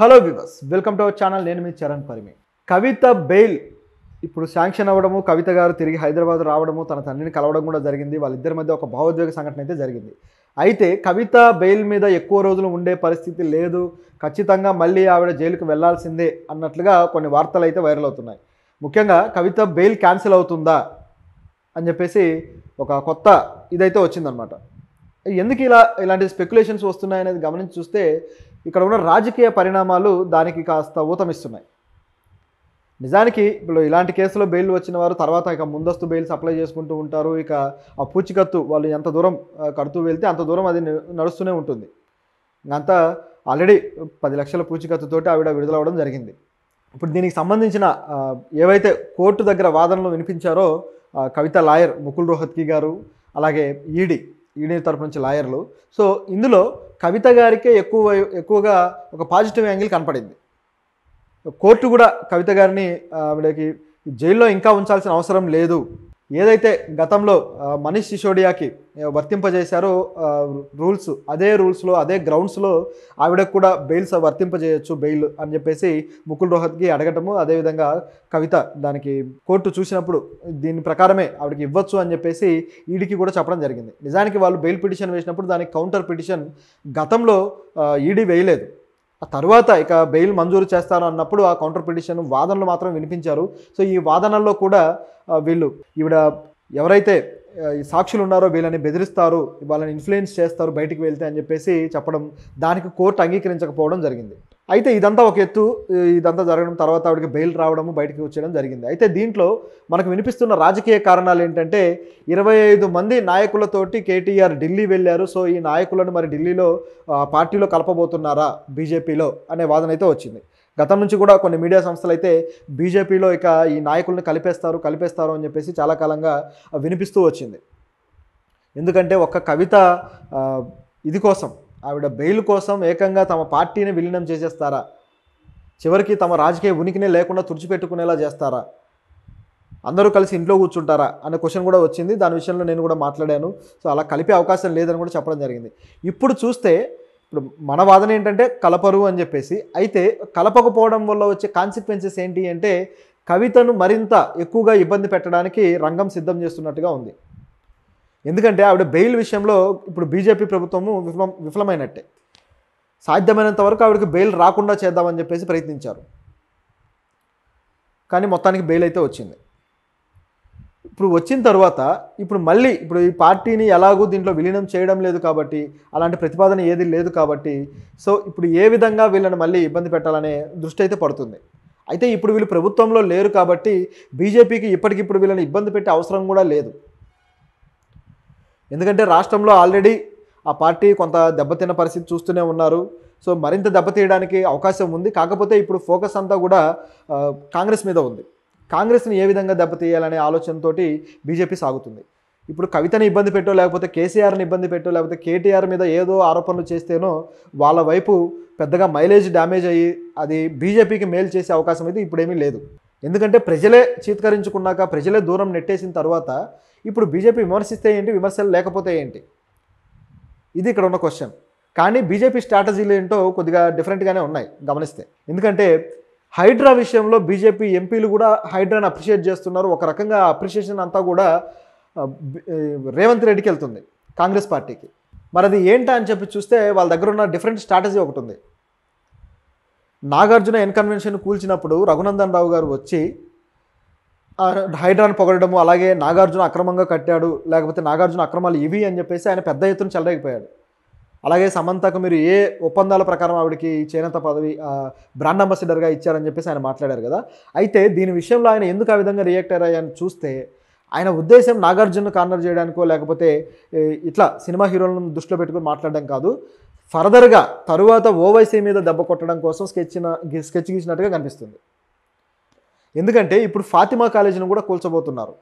hello viewers welcome to our channel నేను మీ Charan Parimi Kavitha bail ఇప్పుడు శాంక్షన్ అవ్వడము కవిత గారు తిరిగి హైదరాబాద్ రావడము తన తండ్రిని కలవడం కూడా జరిగింది వాళ్ళిద్దరి మధ్య ఒక భావోద్వేగ సంఘటన అయితే జరిగింది అయితే కవిత బెయిల్ మీద ఎక్కువ రోజులు ఉండే పరిస్థితి లేదు ఖచ్చితంగా మళ్ళీ ఆవిడ జైలుకు వెళ్లాల్సిందే అన్నట్లుగా కొన్ని వార్తలు అయితే వైరల్ అవుతున్నాయి ముఖ్యంగా కవిత బెయిల్ క్యాన్సిల్ అవుతుందా అని చెప్పేసి ఒక కొత్త ఇదైతే వచ్చిందనమాట ఎందుకు ఇలా ఇలాంటి స్పెక్యులేషన్స్ వస్తున్నాయనేది గమనించి చూస్తే ఇక్కడ ఉన్న రాజకీయ పరిణామాలు దానికి కాస్త ఊతమిస్తున్నాయి నిజానికి ఇప్పుడు ఇలాంటి కేసులో బెయిల్ వచ్చిన వారు తర్వాత ఇక ముందస్తు బెయిల్స్ సప్లై చేసుకుంటూ ఉంటారు ఇక ఆ పూచికత్తు వాళ్ళు ఎంత దూరం కడుతూ వెళ్తే అంత దూరం అది నడుస్తూనే ఉంటుంది అంతా ఆల్రెడీ పది లక్షల పూచికత్తుతోటి ఆవిడ విడుదలవడం జరిగింది ఇప్పుడు దీనికి సంబంధించిన ఏవైతే కోర్టు దగ్గర వాదనలు వినిపించారో కవిత లాయర్ ముకుల్ రోహత్కి గారు అలాగే ఈడీ ఈడీ తరపు నుంచి లాయర్లు సో ఇందులో కవిత గారికే ఎక్కువ ఎక్కువగా ఒక పాజిటివ్ యాంగిల్ కనపడింది కోర్టు కూడా కవిత గారిని ఆవిడకి జైల్లో ఇంకా ఉంచాల్సిన అవసరం లేదు ఏదైతే గతంలో మనీష్ సిసోడియాకి వర్తింపజేశారో రూల్స్ అదే రూల్స్లో అదే గ్రౌండ్స్లో ఆవిడకు కూడా బెయిల్స్ వర్తింపజేయచ్చు బెయిల్ అని చెప్పేసి ముకుల్ రోహత్కి అడగటము అదేవిధంగా కవిత దానికి కోర్టు చూసినప్పుడు దీని ప్రకారమే ఆవిడకి ఇవ్వచ్చు అని చెప్పేసి ఈడికి కూడా చెప్పడం జరిగింది నిజానికి వాళ్ళు బెయిల్ పిటిషన్ వేసినప్పుడు దానికి కౌంటర్ పిటిషన్ గతంలో ఈడీ వేయలేదు ఆ తర్వాత ఇక బెయిల్ మంజూరు చేస్తాను అన్నప్పుడు ఆ కౌంటర్ పిటిషన్ వాదనలు మాత్రం వినిపించారు సో ఈ వాదనల్లో కూడా వీళ్ళు ఈవిడ ఎవరైతే సాక్షులు ఉన్నారో వీళ్ళని బెదిరిస్తారు వాళ్ళని ఇన్ఫ్లుయెన్స్ చేస్తారు బయటికి వెళ్తే అని చెప్పేసి చెప్పడం దానికి కోర్టు అంగీకరించకపోవడం జరిగింది అయితే ఇదంతా ఒక ఎత్తు ఇదంతా జరగడం తర్వాత ఆవిడకి బెయిల్ రావడము బయటకు వచ్చేయడం జరిగింది అయితే దీంట్లో మనకు వినిపిస్తున్న రాజకీయ కారణాలు ఏంటంటే ఇరవై ఐదు మంది నాయకులతోటి కేటీఆర్ ఢిల్లీ వెళ్ళారు సో ఈ నాయకులను మరి ఢిల్లీలో పార్టీలో కలపబోతున్నారా బీజేపీలో అనే వాదన అయితే వచ్చింది గతం నుంచి కూడా కొన్ని మీడియా సంస్థలు అయితే బీజేపీలో ఇక ఈ నాయకులను కలిపేస్తారు కలిపేస్తారు అని చెప్పేసి చాలా కాలంగా వినిపిస్తూ వచ్చింది ఎందుకంటే ఒక్క కవిత ఇది కోసం ఆవిడ బెయిల్ కోసం ఏకంగా తమ పార్టీని విలీనం చేసేస్తారా చివరికి తమ రాజకీయ ఉనికినే లేకుండా తుడిచిపెట్టుకునేలా చేస్తారా అందరూ కలిసి ఇంట్లో కూర్చుంటారా అనే క్వశ్చన్ కూడా వచ్చింది దాని విషయంలో నేను కూడా మాట్లాడాను సో అలా కలిపే అవకాశం లేదని కూడా చెప్పడం జరిగింది ఇప్పుడు చూస్తే ఇప్పుడు మన వాదన ఏంటంటే కలపరు అని చెప్పేసి అయితే కలపకపోవడం వల్ల వచ్చే కాన్సిక్వెన్సెస్ ఏంటి అంటే కవితను మరింత ఎక్కువగా ఇబ్బంది పెట్టడానికి రంగం సిద్ధం చేస్తున్నట్టుగా ఉంది ఎందుకంటే ఆవిడ బెయిల్ విషయంలో ఇప్పుడు బీజేపీ ప్రభుత్వము విఫలం విఫలమైనట్టే సాధ్యమైనంత వరకు ఆవిడకి బెయిల్ రాకుండా చేద్దామని చెప్పేసి ప్రయత్నించారు కానీ మొత్తానికి బెయిల్ అయితే వచ్చింది ఇప్పుడు వచ్చిన తర్వాత ఇప్పుడు మళ్ళీ ఇప్పుడు ఈ పార్టీని ఎలాగూ దీంట్లో విలీనం చేయడం లేదు కాబట్టి అలాంటి ప్రతిపాదన ఏది లేదు కాబట్టి సో ఇప్పుడు ఏ విధంగా వీళ్ళని మళ్ళీ ఇబ్బంది పెట్టాలనే దృష్టి అయితే పడుతుంది అయితే ఇప్పుడు వీళ్ళు ప్రభుత్వంలో లేరు కాబట్టి బీజేపీకి ఇప్పటికిప్పుడు వీళ్ళని ఇబ్బంది పెట్టే అవసరం కూడా లేదు ఎందుకంటే రాష్ట్రంలో ఆల్రెడీ ఆ పార్టీ కొంత దెబ్బతిన్న పరిస్థితి చూస్తూనే ఉన్నారు సో మరింత దెబ్బతీయడానికి అవకాశం ఉంది కాకపోతే ఇప్పుడు ఫోకస్ అంతా కూడా కాంగ్రెస్ మీద ఉంది కాంగ్రెస్ని ఏ విధంగా దెబ్బతీయాలనే ఆలోచనతోటి బీజేపీ సాగుతుంది ఇప్పుడు కవితని ఇబ్బంది పెట్టో లేకపోతే కేసీఆర్ని ఇబ్బంది పెట్టో లేకపోతే కేటీఆర్ మీద ఏదో ఆరోపణలు చేస్తేనో వాళ్ళ వైపు పెద్దగా మైలేజ్ డ్యామేజ్ అయ్యి అది బీజేపీకి మేలు చేసే అవకాశం అయితే ఇప్పుడేమీ లేదు ఎందుకంటే ప్రజలే చీత్కరించుకున్నాక ప్రజలే దూరం నెట్టేసిన తర్వాత ఇప్పుడు బీజేపీ విమర్శిస్తే ఏంటి విమర్శలు లేకపోతే ఏంటి ఇది ఇక్కడ ఉన్న క్వశ్చన్ కానీ బీజేపీ స్ట్రాటజీలు ఏంటో కొద్దిగా డిఫరెంట్గానే ఉన్నాయి గమనిస్తే ఎందుకంటే హైడ్రా విషయంలో బీజేపీ ఎంపీలు కూడా హైడ్రాని అప్రిషియేట్ చేస్తున్నారు ఒక రకంగా అప్రిషియేషన్ అంతా కూడా రేవంత్ రెడ్డికి వెళ్తుంది కాంగ్రెస్ పార్టీకి మరి అది ఏంటా అని చెప్పి చూస్తే వాళ్ళ దగ్గర ఉన్న డిఫరెంట్ స్ట్రాటజీ ఒకటి ఉంది నాగార్జున ఎన్ కన్వెన్షన్ కూల్చినప్పుడు రఘునందన్ రావు గారు వచ్చి హైడ్రాన్ పొగడము అలాగే నాగార్జున అక్రమంగా కట్టాడు లేకపోతే నాగార్జున అక్రమాలు ఇవి అని చెప్పేసి ఆయన పెద్ద ఎత్తున చెల్లరేగిపోయాడు అలాగే సమంతకు మీరు ఏ ఒప్పందాల ప్రకారం ఆవిడకి చేనేత పదవి బ్రాండ్ అంబాసిడర్గా ఇచ్చారని చెప్పేసి ఆయన మాట్లాడారు కదా అయితే దీని విషయంలో ఆయన ఎందుకు ఆ విధంగా రియాక్ట్ అయ్యారని చూస్తే ఆయన ఉద్దేశం నాగార్జున కార్నర్ చేయడానికో లేకపోతే ఇట్లా సినిమా హీరోలను దృష్టిలో పెట్టుకుని మాట్లాడడం కాదు ఫర్దర్గా తరువాత ఓవైసీ మీద దెబ్బ కొట్టడం కోసం స్కెచ్చిన స్కెచ్ గీసినట్టుగా కనిపిస్తుంది ఎందుకంటే ఇప్పుడు ఫాతిమా కాలేజీని కూడా కూల్చబోతున్నారు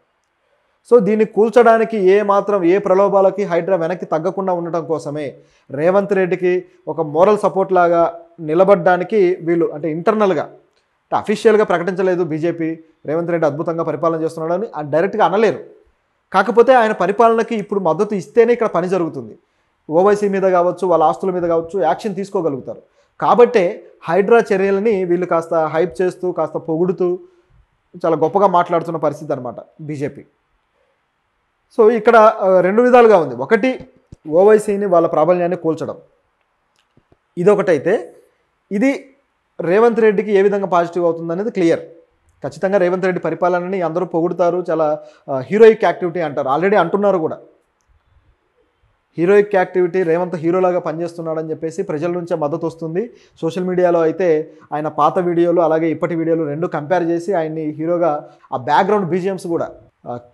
సో దీన్ని కూల్చడానికి ఏ మాత్రం ఏ ప్రలోభాలకి హైడ్రా వెనక్కి తగ్గకుండా ఉండటం కోసమే రేవంత్ రెడ్డికి ఒక మోరల్ సపోర్ట్ లాగా నిలబడడానికి వీళ్ళు అంటే ఇంటర్నల్గా అంటే అఫీషియల్గా ప్రకటించలేదు బీజేపీ రేవంత్ రెడ్డి అద్భుతంగా పరిపాలన చేస్తున్నాడని డైరెక్ట్గా అనలేరు కాకపోతే ఆయన పరిపాలనకి ఇప్పుడు మద్దతు ఇస్తేనే ఇక్కడ పని జరుగుతుంది ఓవైసీ మీద కావచ్చు వాళ్ళ ఆస్తుల మీద కావచ్చు యాక్షన్ తీసుకోగలుగుతారు కాబట్టే హైడ్రా చర్యలని వీళ్ళు కాస్త హైప్ చేస్తూ కాస్త పొగుడుతూ చాలా గొప్పగా మాట్లాడుతున్న పరిస్థితి అనమాట బీజేపీ సో ఇక్కడ రెండు విధాలుగా ఉంది ఒకటి ఓవైసీని వాళ్ళ ప్రాబల్యాన్ని కూల్చడం ఇదొకటైతే ఇది రేవంత్ రెడ్డికి ఏ విధంగా పాజిటివ్ అవుతుంది అనేది క్లియర్ ఖచ్చితంగా రేవంత్ రెడ్డి పరిపాలనని అందరూ పొగుడుతారు చాలా హీరోయిక్ యాక్టివిటీ అంటారు ఆల్రెడీ అంటున్నారు కూడా హీరోయిక్ యాక్టివిటీ రేవంత్ హీరోలాగా పనిచేస్తున్నాడని చెప్పేసి ప్రజల నుంచే మద్దతు వస్తుంది సోషల్ మీడియాలో అయితే ఆయన పాత వీడియోలు అలాగే ఇప్పటి వీడియోలు రెండు కంపేర్ చేసి ఆయన్ని హీరోగా ఆ బ్యాక్గ్రౌండ్ బీజిఎంస్ కూడా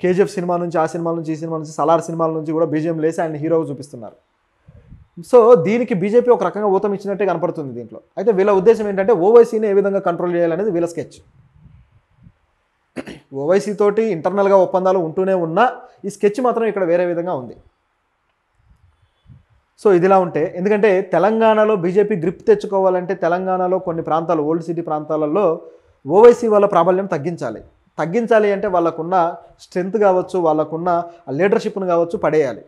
కేజీఎఫ్ సినిమా నుంచి ఆ సినిమా నుంచి ఈ సినిమా నుంచి సలార్ సినిమాల నుంచి కూడా బీజిఎం లేసి ఆయన హీరోగా చూపిస్తున్నారు సో దీనికి బీజేపీ ఒక రకంగా ఊతం ఇచ్చినట్టే కనపడుతుంది దీంట్లో అయితే వీళ్ళ ఉద్దేశం ఏంటంటే ఓవైసీని ఏ విధంగా కంట్రోల్ చేయాలనేది వీళ్ళ స్కెచ్ ఓవైసీ తోటి ఇంటర్నల్గా ఒప్పందాలు ఉంటూనే ఉన్నా ఈ స్కెచ్ మాత్రం ఇక్కడ వేరే విధంగా ఉంది సో ఇదిలా ఉంటే ఎందుకంటే తెలంగాణలో బీజేపీ గ్రిప్ తెచ్చుకోవాలంటే తెలంగాణలో కొన్ని ప్రాంతాలు ఓల్డ్ సిటీ ప్రాంతాలలో ఓవైసీ వాళ్ళ ప్రాబల్యం తగ్గించాలి తగ్గించాలి అంటే వాళ్ళకున్న స్ట్రెంత్ కావచ్చు వాళ్ళకున్న లీడర్షిప్ను కావచ్చు పడేయాలి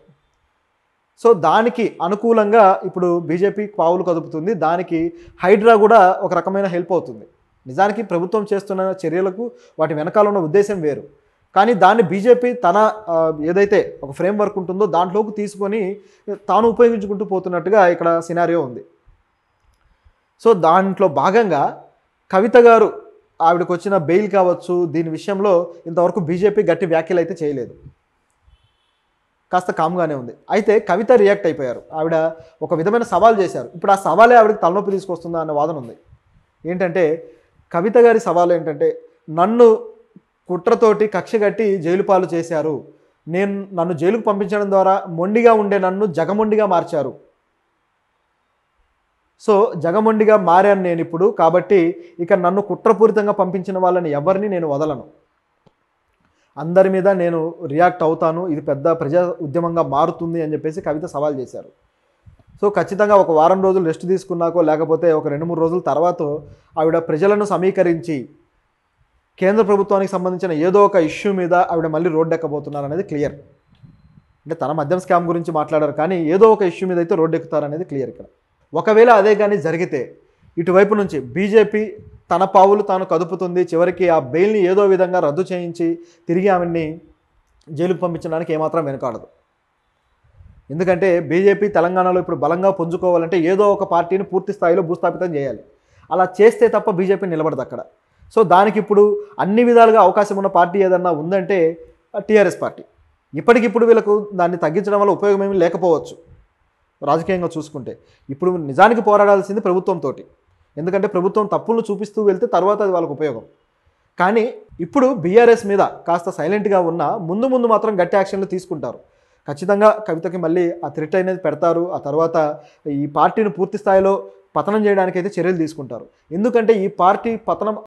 సో దానికి అనుకూలంగా ఇప్పుడు బీజేపీ పావులు కదుపుతుంది దానికి హైడ్రా కూడా ఒక రకమైన హెల్ప్ అవుతుంది నిజానికి ప్రభుత్వం చేస్తున్న చర్యలకు వాటి వెనకాల ఉన్న ఉద్దేశం వేరు కానీ దాన్ని బీజేపీ తన ఏదైతే ఒక ఫ్రేమ్ వర్క్ ఉంటుందో దాంట్లోకి తీసుకొని తాను ఉపయోగించుకుంటూ పోతున్నట్టుగా ఇక్కడ సినారియో ఉంది సో దాంట్లో భాగంగా కవిత గారు ఆవిడకు వచ్చిన బెయిల్ కావచ్చు దీని విషయంలో ఇంతవరకు బీజేపీ గట్టి వ్యాఖ్యలు అయితే చేయలేదు కాస్త కామ్గానే ఉంది అయితే కవిత రియాక్ట్ అయిపోయారు ఆవిడ ఒక విధమైన సవాల్ చేశారు ఇప్పుడు ఆ సవాలే ఆవిడకి తలనొప్పి తీసుకొస్తుందా అన్న వాదన ఉంది ఏంటంటే కవిత గారి సవాల్ ఏంటంటే నన్ను కుట్రతోటి కక్ష కట్టి జైలు పాలు చేశారు నేను నన్ను జైలుకు పంపించడం ద్వారా మొండిగా ఉండే నన్ను జగమొండిగా మార్చారు సో జగమొండిగా మారాను నేను ఇప్పుడు కాబట్టి ఇక నన్ను కుట్రపూరితంగా పంపించిన వాళ్ళని ఎవరిని నేను వదలను అందరి మీద నేను రియాక్ట్ అవుతాను ఇది పెద్ద ప్రజా ఉద్యమంగా మారుతుంది అని చెప్పేసి కవిత సవాల్ చేశారు సో ఖచ్చితంగా ఒక వారం రోజులు రెస్ట్ తీసుకున్నాకో లేకపోతే ఒక రెండు మూడు రోజుల తర్వాత ఆవిడ ప్రజలను సమీకరించి కేంద్ర ప్రభుత్వానికి సంబంధించిన ఏదో ఒక ఇష్యూ మీద ఆవిడ మళ్ళీ రోడ్డు ఎక్కబోతున్నారు అనేది క్లియర్ అంటే తన మద్యం స్కామ్ గురించి మాట్లాడారు కానీ ఏదో ఒక ఇష్యూ మీద అయితే రోడ్డు ఎక్కుతారనేది క్లియర్ ఇక్కడ ఒకవేళ అదే కానీ జరిగితే ఇటువైపు నుంచి బీజేపీ తన పావులు తాను కదుపుతుంది చివరికి ఆ బెయిల్ని ఏదో విధంగా రద్దు చేయించి తిరిగి ఆమెని జైలుకు పంపించడానికి ఏమాత్రం వెనుకాడదు ఎందుకంటే బీజేపీ తెలంగాణలో ఇప్పుడు బలంగా పుంజుకోవాలంటే ఏదో ఒక పార్టీని పూర్తి స్థాయిలో భూస్థాపితం చేయాలి అలా చేస్తే తప్ప బీజేపీ నిలబడదు అక్కడ సో దానికి ఇప్పుడు అన్ని విధాలుగా అవకాశం ఉన్న పార్టీ ఏదన్నా ఉందంటే టీఆర్ఎస్ పార్టీ ఇప్పటికిప్పుడు వీళ్ళకు దాన్ని తగ్గించడం వల్ల ఉపయోగం ఏమీ లేకపోవచ్చు రాజకీయంగా చూసుకుంటే ఇప్పుడు నిజానికి పోరాడాల్సింది ప్రభుత్వంతో ఎందుకంటే ప్రభుత్వం తప్పులను చూపిస్తూ వెళ్తే తర్వాత అది వాళ్ళకు ఉపయోగం కానీ ఇప్పుడు బీఆర్ఎస్ మీద కాస్త సైలెంట్గా ఉన్న ముందు ముందు మాత్రం గట్టి యాక్షన్లు తీసుకుంటారు ఖచ్చితంగా కవితకి మళ్ళీ ఆ థ్రెట్ అనేది పెడతారు ఆ తర్వాత ఈ పార్టీని పూర్తి స్థాయిలో పతనం చేయడానికైతే చర్యలు తీసుకుంటారు ఎందుకంటే ఈ పార్టీ పతనం